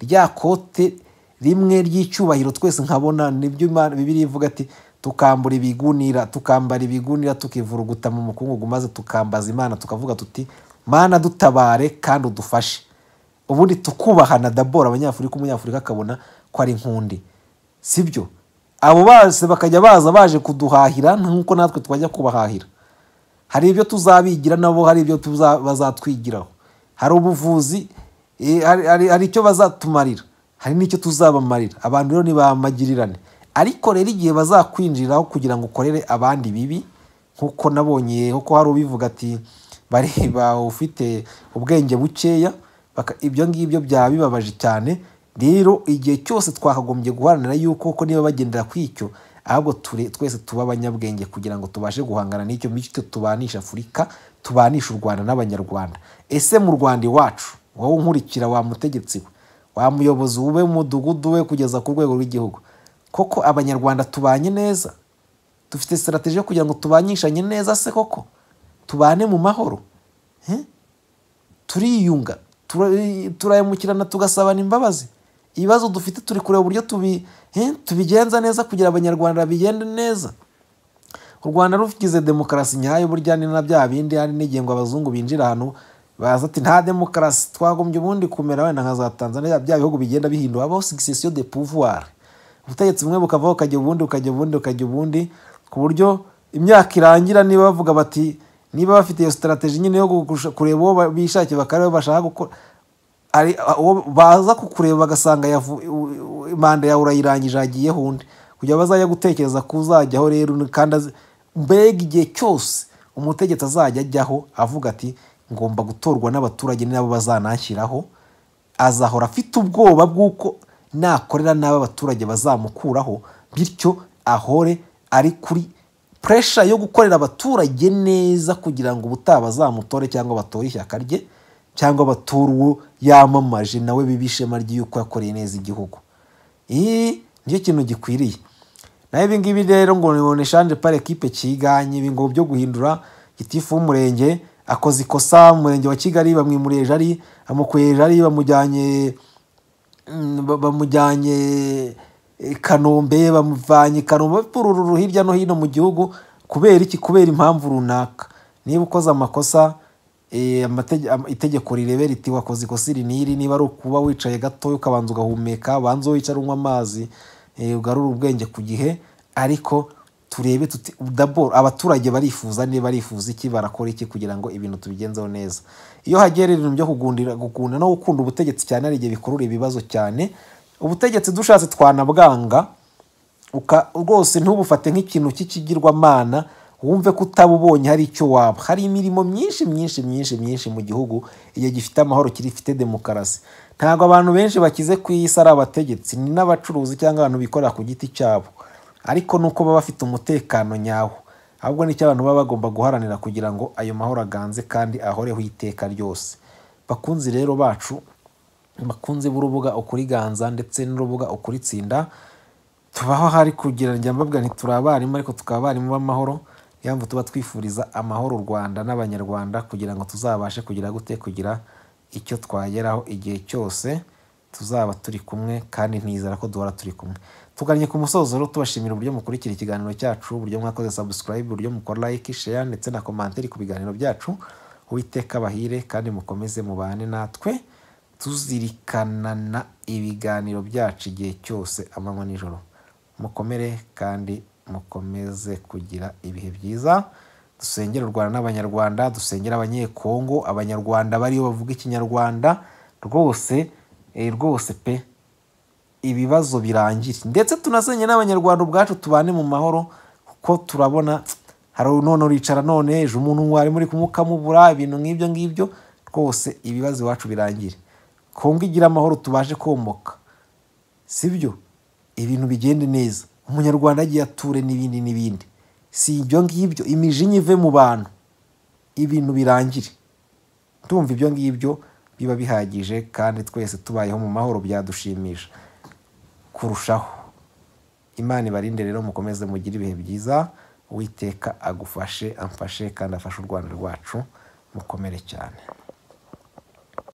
rya kote rimwe ry'icyubahiro twese nkabona nibyo bibiri ivuga ati tukambura ibigunira tukambara ibigunira tukivuruguta mu mukungugu maze tukambaza imana tukavuga tuti mana dutabare kandi udufashe ubundi tukubahana dabora abanyafurika umunyafurika akabona ko ari nkundi sibyo abo bose bakajya baza baje kuduhahira nk'uko natwe twajya kubahahira hari ibyo tuzabigira nabo hari ibyo bazatwigiraho hari ubuvuzi eh, hari icyo bazatumarira hari n'icyo tuzabamarira abantu rero ntibamagirirane ariko rero igihe bazakwinjiriraho kugira ngo ukorere abandi bibi nk'uko nabonye kuko hari ubivuga ati bareba ufite ubwenge bukeya ibyo ngibyo byaba bibabaje cyane rero igihe cyose twakagombye guharanira yuko kuko niba bagendera ku icyo ahubwo twese tuba abanyabwenge kugira ngo tubashe guhangana n'icyo bityo tubanisha afurika tubanisha u rwanda n'abanyarwanda ese mu rwanda iwacu wowe nkurikira wa mutegetsi we wa muyobozi ube umudugudu we kugeza ku rwego rw'igihugu koko abanyarwanda tubanye neza dufite sitarategi yo kugira ngo tubanyishanye neza se koko tubane mu mahoro turiyunga turayamukirana tugasabana imbabazi ibibazo dufite turi kureba uburyo tubigenza neza kugira abanyarwanda bigende neza u rwanda rugize demokarasi nyayo burya ni na bya bindi hari n'igihe ngo abazungu binjira ahantu baza ati nta demokarasi twagombye ubundi kumera wenda nka za tanzania bya bihugu bigenda bihindura abaho sigisiyo de puvuwari ubutegetsi bumwe bukavaho ukajya ubundi ukajya ubundi ukajya ubundi ku buryo imyaka irangira niba bavuga bati niba bafite iyo sitarategi nyine yo kureba uwo bishakiye bakareba bashaka gukora baza kukureba bagasanga manda yawe urayirangije hagiyeho undi kugira bazajya gutekereza ko uzajyaho rero kandi mbega igihe cyose umutegetsi azajya ajyaho avuga ati ngomba gutorwa n'abaturage nabo bazanashyiraho azahora afite ubwoba bw'uko nakorera nabi abaturage bazamukuraho bityo ahore ari kuri puresha yo gukorera abaturage neza kugira ngo ubutaha bazamutore cyangwa batore ishyaka rye cyangwa batura uwo yamamaje nawe biba ishema ry'uko yakoreye neza igihugu iyi nicyo kintu gikwiriye nawe ibi ngibi rero ngo ni shanje pare kipe kiganye ibi ngo byo guhindura gitifu w'umurenge akoze ikosa umurenge wa kigali bamwimuriye jari bamukuye jari bamujyanye Mm, bamujyanye eh, kanombe bamuvanye kanombe bapfururu hirya no hino mu gihugu kubera iki kubera impamvu runaka niba ukoze amakosa eh, itegeko rirebe riti wakoze ikosa iri n'iri niba ari ukuba wicaye gatoya ukabanza ugahumeka banza wicara unywa amazi eh, ugarura ubwenge ku gihe ariko turebe daboro abaturage barifuza niba barifuza iki barakora iki kugira ngo ibintu tubigenzeho neza iyo hagera ibintu byo kugundira gukunda no gukunda ubutegetsi cyane ari igihe bikurura ibibazo cyane ubutegetsi dushatse twanabwanga rwose ntubufate nk'ikintu cy'ikigirwamana wumve ko utabubonye hari icyo waba hari imirimo myinshi myinshi myinshi myinshi mu gihugu igihe gifite amahoro kirifite demokarasi ntabwo abantu benshi bakize ku isi ari abategetsi ni n'abacuruzi cyangwa abantu bikorera ku giti cyabo ariko uko baba bafite umutekano nyawo ahubwo nicyo abantu baba bagomba guharanira kugira ngo ayo mahoro aganze kandi ahoreho iteka ryose bakunzi rero bacu bakunze b'urubuga Ganza ndetse n'urubuga ukuri tsinda tubaho hari kugira ngo mbabwa ntituri abarimu ariko tukaba abarimu b'amahoro niyo mpamvu tuba twifuriza amahoro u rwanda n'abanyarwanda kugira ngo tuzabashe kugira gute kugira icyo twageraho igihe cyose tuzaba turi kumwe kandi ntizera ko duhora turi kumwe tugannye ku musozo rero tubashimira uburyo mukurikira ikiganiro cyacu uburyo mwakoze sabusikarayibe uburyo mukora like share ndetse na komantere ku biganiro byacu uwiteka bahire kandi mukomeze mubane natwe tuzirikanana ibiganiro byacu igihe cyose amanywa nijoro mukomere kandi mukomeze kugira ibihe byiza dusengera u rwanda n'abanyarwanda dusengera abanyekongo abanyarwanda bariyo bavuga ikinyarwanda rwose eh, rwose pe ibibazo birangire ndetse tunasenya n'abanyarwanda ubwacu tubane mu mahoro kuko turabona hari none uricara none ejo umuntu mwari muri kumukamubura ibintu nk'ibyo ngibyo rwose ibibazo iwacu birangire kongo igira amahoro tubashe komoka si byo ibintu bigende neza umunyarwanda agiye ature n'ibindi n'ibindi si ibyo ngibyo imijinya ive mu bantu ibintu birangire tumva ibyo ngibyo biba bihagije kandi twese tubayeho mu mahoro byadushimisha kurushaho imana ibarinde rero mukomeze mugire ibihe byiza witeka agufashe amfashe kandi afashe u rwanda rwacu mukomere cyane